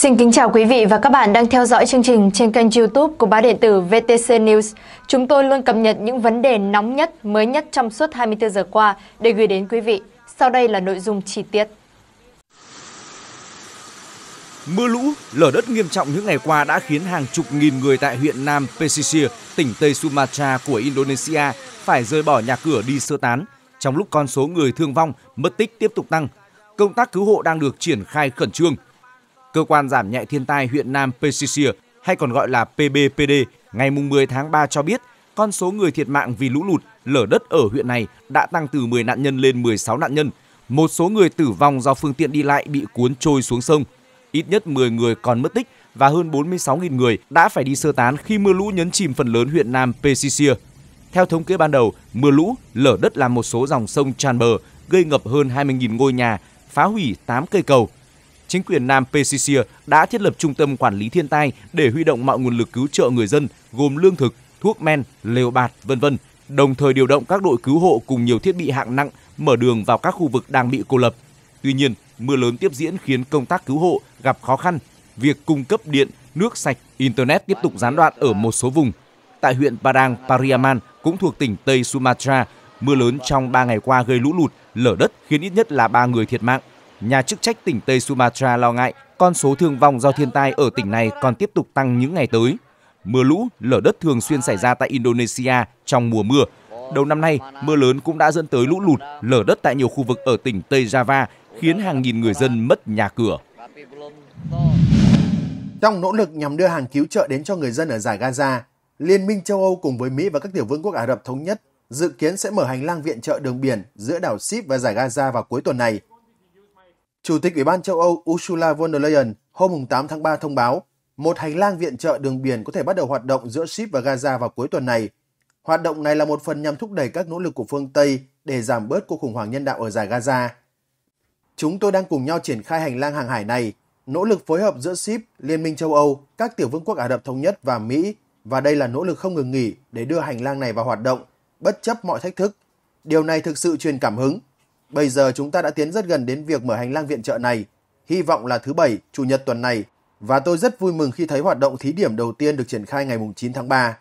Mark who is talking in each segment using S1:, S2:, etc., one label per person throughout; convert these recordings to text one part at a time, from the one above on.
S1: Xin kính chào quý vị và các bạn đang theo dõi chương trình trên kênh youtube của báo điện tử VTC News. Chúng tôi luôn cập nhật những vấn đề nóng nhất, mới nhất trong suốt 24 giờ qua để gửi đến quý vị. Sau đây là nội dung chi tiết. Mưa lũ, lở đất nghiêm trọng những ngày qua đã khiến hàng chục nghìn người tại huyện Nam Pesisir, tỉnh Tây Sumatra của Indonesia phải rời bỏ nhà cửa đi sơ tán, trong lúc con số người thương vong, mất tích tiếp tục tăng. Công tác cứu hộ đang được triển khai khẩn trương – Cơ quan giảm nhẹ thiên tai huyện Nam Pcc hay còn gọi là PBPD ngày 10 tháng 3 cho biết con số người thiệt mạng vì lũ lụt, lở đất ở huyện này đã tăng từ 10 nạn nhân lên 16 nạn nhân. Một số người tử vong do phương tiện đi lại bị cuốn trôi xuống sông. Ít nhất 10 người còn mất tích và hơn 46.000 người đã phải đi sơ tán khi mưa lũ nhấn chìm phần lớn huyện Nam Pcc. Theo thống kê ban đầu, mưa lũ, lở đất làm một số dòng sông tràn bờ, gây ngập hơn 20.000 ngôi nhà, phá hủy 8 cây cầu, chính quyền Nam Pesicia đã thiết lập trung tâm quản lý thiên tai để huy động mọi nguồn lực cứu trợ người dân gồm lương thực, thuốc men, lều bạt, vân vân, đồng thời điều động các đội cứu hộ cùng nhiều thiết bị hạng nặng mở đường vào các khu vực đang bị cô lập. Tuy nhiên, mưa lớn tiếp diễn khiến công tác cứu hộ gặp khó khăn, việc cung cấp điện, nước sạch, internet tiếp tục gián đoạn ở một số vùng. Tại huyện Padang Pariaman cũng thuộc tỉnh Tây Sumatra, mưa lớn trong 3 ngày qua gây lũ lụt, lở đất khiến ít nhất là 3 người thiệt mạng, Nhà chức trách tỉnh Tây Sumatra lo ngại con số thương vong do thiên tai ở tỉnh này còn tiếp tục tăng những ngày tới. Mưa lũ, lở đất thường xuyên xảy ra tại Indonesia trong mùa mưa. Đầu năm nay, mưa lớn cũng đã dẫn tới lũ lụt, lở đất tại nhiều khu vực ở tỉnh Tây Java, khiến hàng nghìn người dân mất nhà cửa.
S2: Trong nỗ lực nhằm đưa hàng cứu trợ đến cho người dân ở giải Gaza, Liên minh châu Âu cùng với Mỹ và các tiểu vương quốc Ả Rập Thống Nhất dự kiến sẽ mở hành lang viện trợ đường biển giữa đảo Sip và giải Gaza vào cuối tuần này – Chủ tịch Ủy ban châu Âu Ursula von der Leyen hôm 8 tháng 3 thông báo một hành lang viện trợ đường biển có thể bắt đầu hoạt động giữa Ship và Gaza vào cuối tuần này. Hoạt động này là một phần nhằm thúc đẩy các nỗ lực của phương Tây để giảm bớt cuộc khủng hoảng nhân đạo ở giải Gaza. Chúng tôi đang cùng nhau triển khai hành lang hàng hải này, nỗ lực phối hợp giữa Ship, Liên minh châu Âu, các tiểu vương quốc Ả Rập Thống Nhất và Mỹ và đây là nỗ lực không ngừng nghỉ để đưa hành lang này vào hoạt động, bất chấp mọi thách thức. Điều này thực sự truyền cảm hứng Bây giờ chúng ta đã tiến rất gần đến việc mở hành lang viện trợ này, hy vọng là thứ Bảy, Chủ nhật tuần này, và tôi rất vui mừng khi thấy hoạt động thí điểm đầu tiên được triển khai ngày 9 tháng 3.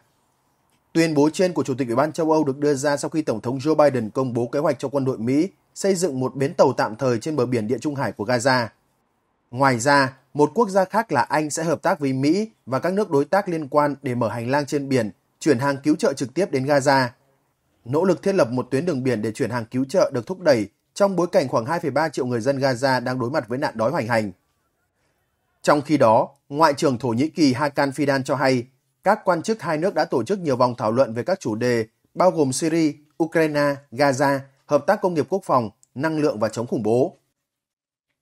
S2: Tuyên bố trên của Chủ tịch Ủy ban châu Âu được đưa ra sau khi Tổng thống Joe Biden công bố kế hoạch cho quân đội Mỹ xây dựng một bến tàu tạm thời trên bờ biển Địa Trung Hải của Gaza. Ngoài ra, một quốc gia khác là Anh sẽ hợp tác với Mỹ và các nước đối tác liên quan để mở hành lang trên biển, chuyển hàng cứu trợ trực tiếp đến Gaza. Nỗ lực thiết lập một tuyến đường biển để chuyển hàng cứu trợ được thúc đẩy trong bối cảnh khoảng 2,3 triệu người dân Gaza đang đối mặt với nạn đói hoành hành. Trong khi đó, Ngoại trưởng Thổ Nhĩ Kỳ Hakan Fidan cho hay các quan chức hai nước đã tổ chức nhiều vòng thảo luận về các chủ đề bao gồm Syria, Ukraine, Gaza, hợp tác công nghiệp quốc phòng, năng lượng và chống khủng bố.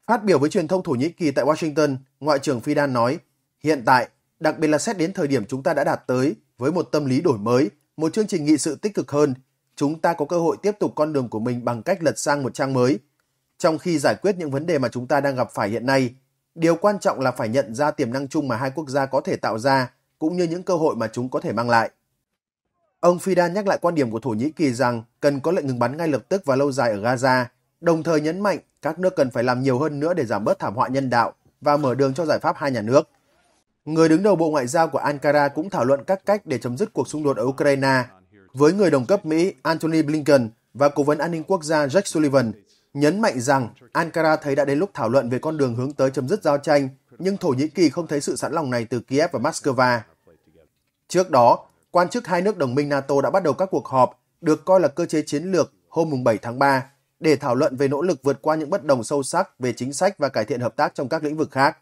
S2: Phát biểu với truyền thông Thổ Nhĩ Kỳ tại Washington, Ngoại trưởng Fidan nói, hiện tại, đặc biệt là xét đến thời điểm chúng ta đã đạt tới với một tâm lý đổi mới, một chương trình nghị sự tích cực hơn chúng ta có cơ hội tiếp tục con đường của mình bằng cách lật sang một trang mới. Trong khi giải quyết những vấn đề mà chúng ta đang gặp phải hiện nay, điều quan trọng là phải nhận ra tiềm năng chung mà hai quốc gia có thể tạo ra cũng như những cơ hội mà chúng có thể mang lại. Ông Fidan nhắc lại quan điểm của Thổ Nhĩ Kỳ rằng cần có lệnh ngừng bắn ngay lập tức và lâu dài ở Gaza, đồng thời nhấn mạnh các nước cần phải làm nhiều hơn nữa để giảm bớt thảm họa nhân đạo và mở đường cho giải pháp hai nhà nước. Người đứng đầu Bộ Ngoại giao của Ankara cũng thảo luận các cách để chấm dứt cuộc xung đột ở Ukraine với người đồng cấp Mỹ Antony Blinken và Cố vấn An ninh Quốc gia Jack Sullivan, nhấn mạnh rằng Ankara thấy đã đến lúc thảo luận về con đường hướng tới chấm dứt giao tranh, nhưng Thổ Nhĩ Kỳ không thấy sự sẵn lòng này từ Kiev và Moscow. Trước đó, quan chức hai nước đồng minh NATO đã bắt đầu các cuộc họp được coi là cơ chế chiến lược hôm 7 tháng 3 để thảo luận về nỗ lực vượt qua những bất đồng sâu sắc về chính sách và cải thiện hợp tác trong các lĩnh vực khác.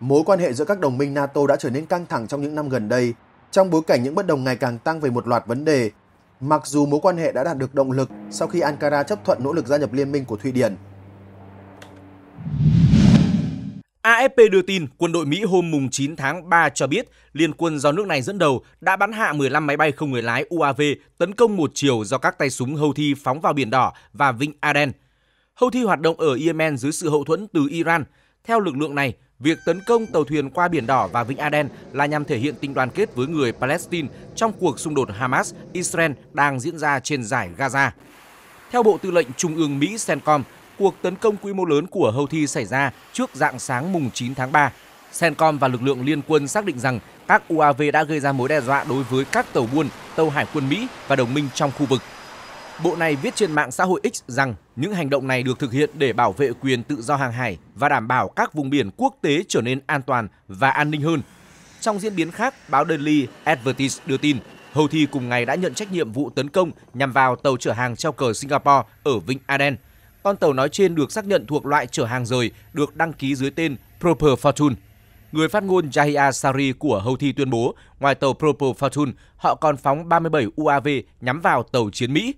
S2: Mối quan hệ giữa các đồng minh NATO đã trở nên căng thẳng trong những năm gần đây trong bối cảnh những bất đồng ngày càng tăng về một loạt vấn đề, mặc dù mối quan hệ đã đạt được động lực sau khi Ankara chấp thuận nỗ lực gia nhập liên minh của Thụy Điển.
S1: AFP đưa tin quân đội Mỹ hôm mùng 9 tháng 3 cho biết liên quân do nước này dẫn đầu đã bắn hạ 15 máy bay không người lái UAV tấn công một chiều do các tay súng Houthi phóng vào Biển Đỏ và Vịnh Aden. Houthi hoạt động ở Yemen dưới sự hậu thuẫn từ Iran. Theo lực lượng này, Việc tấn công tàu thuyền qua Biển Đỏ và Vịnh Aden là nhằm thể hiện tình đoàn kết với người Palestine trong cuộc xung đột Hamas-Israel đang diễn ra trên giải Gaza. Theo Bộ Tư lệnh Trung ương Mỹ CENTCOM, cuộc tấn công quy mô lớn của Houthi xảy ra trước dạng sáng mùng 9 tháng 3. CENTCOM và lực lượng liên quân xác định rằng các UAV đã gây ra mối đe dọa đối với các tàu buôn, tàu hải quân Mỹ và đồng minh trong khu vực – Bộ này viết trên mạng xã hội X rằng những hành động này được thực hiện để bảo vệ quyền tự do hàng hải và đảm bảo các vùng biển quốc tế trở nên an toàn và an ninh hơn. Trong diễn biến khác, báo Daily Advertise đưa tin hầu thi cùng ngày đã nhận trách nhiệm vụ tấn công nhằm vào tàu chở hàng treo cờ Singapore ở Vịnh Aden. Con tàu nói trên được xác nhận thuộc loại chở hàng rời, được đăng ký dưới tên Proper Fortune. Người phát ngôn Jahia Sari của hầu thi tuyên bố, ngoài tàu Proper Fortune, họ còn phóng 37 UAV nhắm vào tàu chiến Mỹ.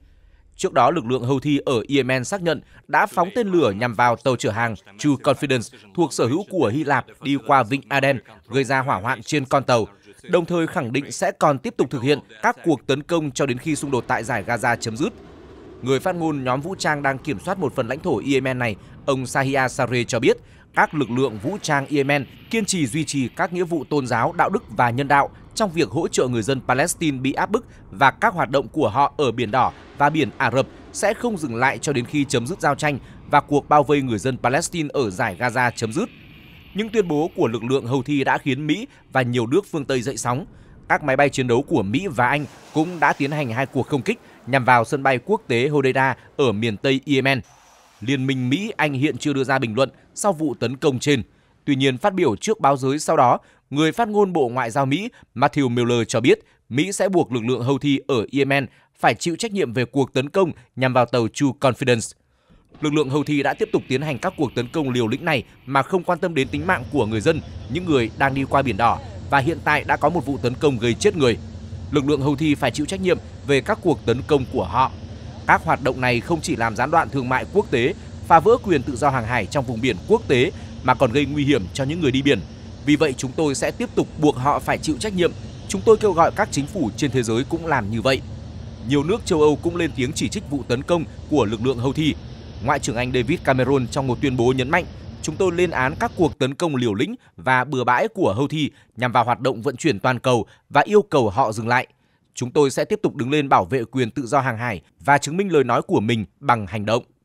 S1: Trước đó, lực lượng Houthi ở Yemen xác nhận đã phóng tên lửa nhằm vào tàu chở hàng True Confidence thuộc sở hữu của Hy Lạp đi qua Vịnh Aden, gây ra hỏa hoạn trên con tàu, đồng thời khẳng định sẽ còn tiếp tục thực hiện các cuộc tấn công cho đến khi xung đột tại giải Gaza chấm dứt. Người phát ngôn nhóm vũ trang đang kiểm soát một phần lãnh thổ Yemen này, ông Sahia Sare cho biết các lực lượng vũ trang Yemen kiên trì duy trì các nghĩa vụ tôn giáo, đạo đức và nhân đạo trong việc hỗ trợ người dân Palestine bị áp bức và các hoạt động của họ ở Biển Đỏ và Biển Ả Rập sẽ không dừng lại cho đến khi chấm dứt giao tranh và cuộc bao vây người dân Palestine ở giải Gaza chấm dứt. Những tuyên bố của lực lượng Houthi đã khiến Mỹ và nhiều nước phương Tây dậy sóng. Các máy bay chiến đấu của Mỹ và Anh cũng đã tiến hành hai cuộc không kích nhằm vào sân bay quốc tế Hodeida ở miền Tây Yemen Liên minh Mỹ-Anh hiện chưa đưa ra bình luận sau vụ tấn công trên. Tuy nhiên, phát biểu trước báo giới sau đó, người phát ngôn Bộ Ngoại giao Mỹ Matthew Miller cho biết Mỹ sẽ buộc lực lượng Houthi ở Yemen phải chịu trách nhiệm về cuộc tấn công nhằm vào tàu True Confidence. Lực lượng Houthi đã tiếp tục tiến hành các cuộc tấn công liều lĩnh này mà không quan tâm đến tính mạng của người dân, những người đang đi qua Biển Đỏ và hiện tại đã có một vụ tấn công gây chết người. Lực lượng Houthi phải chịu trách nhiệm về các cuộc tấn công của họ các hoạt động này không chỉ làm gián đoạn thương mại quốc tế, phá vỡ quyền tự do hàng hải trong vùng biển quốc tế mà còn gây nguy hiểm cho những người đi biển. Vì vậy chúng tôi sẽ tiếp tục buộc họ phải chịu trách nhiệm. Chúng tôi kêu gọi các chính phủ trên thế giới cũng làm như vậy. Nhiều nước châu Âu cũng lên tiếng chỉ trích vụ tấn công của lực lượng Houthi. Ngoại trưởng Anh David Cameron trong một tuyên bố nhấn mạnh chúng tôi lên án các cuộc tấn công liều lĩnh và bừa bãi của Houthi nhằm vào hoạt động vận chuyển toàn cầu và yêu cầu họ dừng lại – chúng tôi sẽ tiếp tục đứng lên bảo vệ quyền tự do hàng hải và chứng minh lời nói của mình bằng hành động.